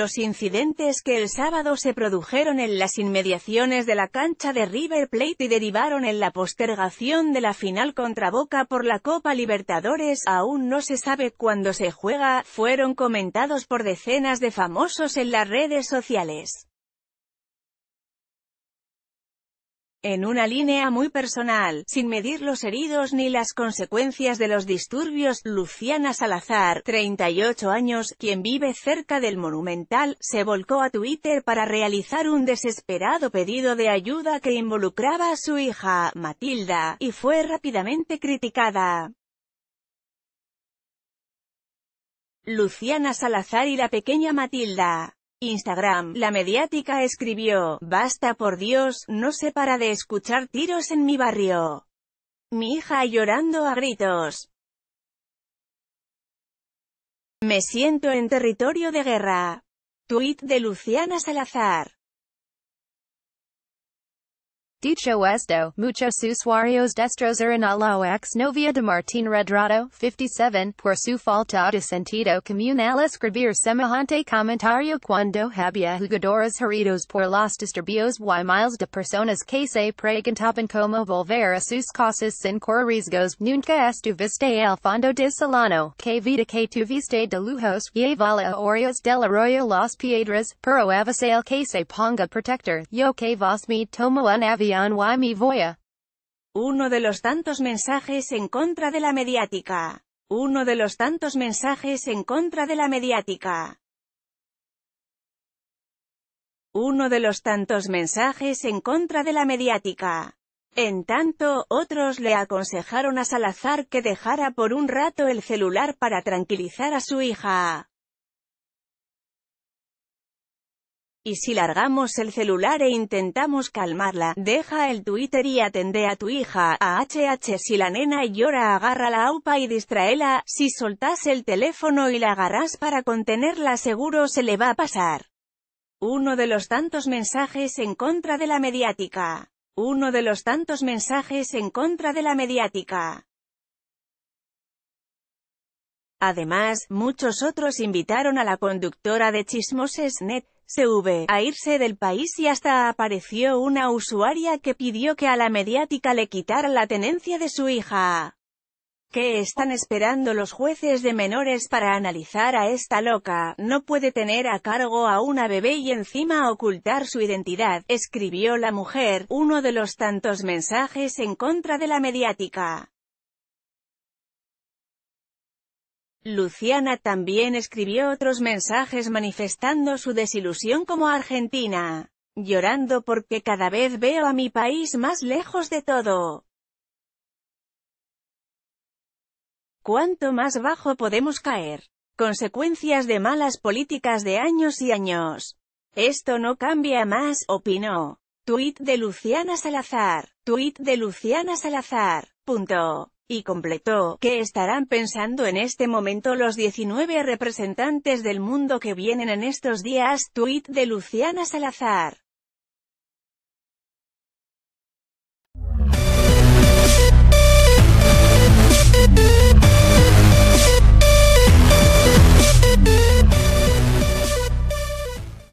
Los incidentes que el sábado se produjeron en las inmediaciones de la cancha de River Plate y derivaron en la postergación de la final contra Boca por la Copa Libertadores, aún no se sabe cuándo se juega, fueron comentados por decenas de famosos en las redes sociales. en una línea muy personal, sin medir los heridos ni las consecuencias de los disturbios, Luciana Salazar, 38 años, quien vive cerca del Monumental, se volcó a Twitter para realizar un desesperado pedido de ayuda que involucraba a su hija, Matilda, y fue rápidamente criticada. Luciana Salazar y la pequeña Matilda Instagram, la mediática escribió, «Basta por Dios, no se para de escuchar tiros en mi barrio. Mi hija llorando a gritos. Me siento en territorio de guerra». Tweet de Luciana Salazar. Dicho esto, muchos usuarios destrozan a la ex novia de Martín Redrado, 57, por su falta de sentido comunal escribir semejante comentario cuando había jugadores heridos por los disturbios y miles de personas que se preguntaban cómo volver a sus casas sin corrisgos. Nunca estuviste al fondo de Solano, que vida que tuviste de lujos, llevala a de del arroyo Las Piedras, pero avasal que se ponga protector, yo que vos me tomo un avión Uno de los tantos mensajes en contra de la mediática. Uno de los tantos mensajes en contra de la mediática. Uno de los tantos mensajes en contra de la mediática. En tanto, otros le aconsejaron a Salazar que dejara por un rato el celular para tranquilizar a su hija. Y si largamos el celular e intentamos calmarla, deja el Twitter y atende a tu hija, a HH si la nena llora agarra la aupa y distraela, si soltás el teléfono y la agarrás para contenerla seguro se le va a pasar. Uno de los tantos mensajes en contra de la mediática. Uno de los tantos mensajes en contra de la mediática. Además, muchos otros invitaron a la conductora de Chismoses Net, se CV a irse del país y hasta apareció una usuaria que pidió que a la mediática le quitara la tenencia de su hija. ¿Qué están esperando los jueces de menores para analizar a esta loca? No puede tener a cargo a una bebé y encima ocultar su identidad, escribió la mujer, uno de los tantos mensajes en contra de la mediática. Luciana también escribió otros mensajes manifestando su desilusión como argentina, llorando porque cada vez veo a mi país más lejos de todo. ¿Cuánto más bajo podemos caer? Consecuencias de malas políticas de años y años. Esto no cambia más, opinó. Tuit de Luciana Salazar. Tuit de Luciana Salazar y completó, que estarán pensando en este momento los 19 representantes del mundo que vienen en estos días, Tweet de Luciana Salazar.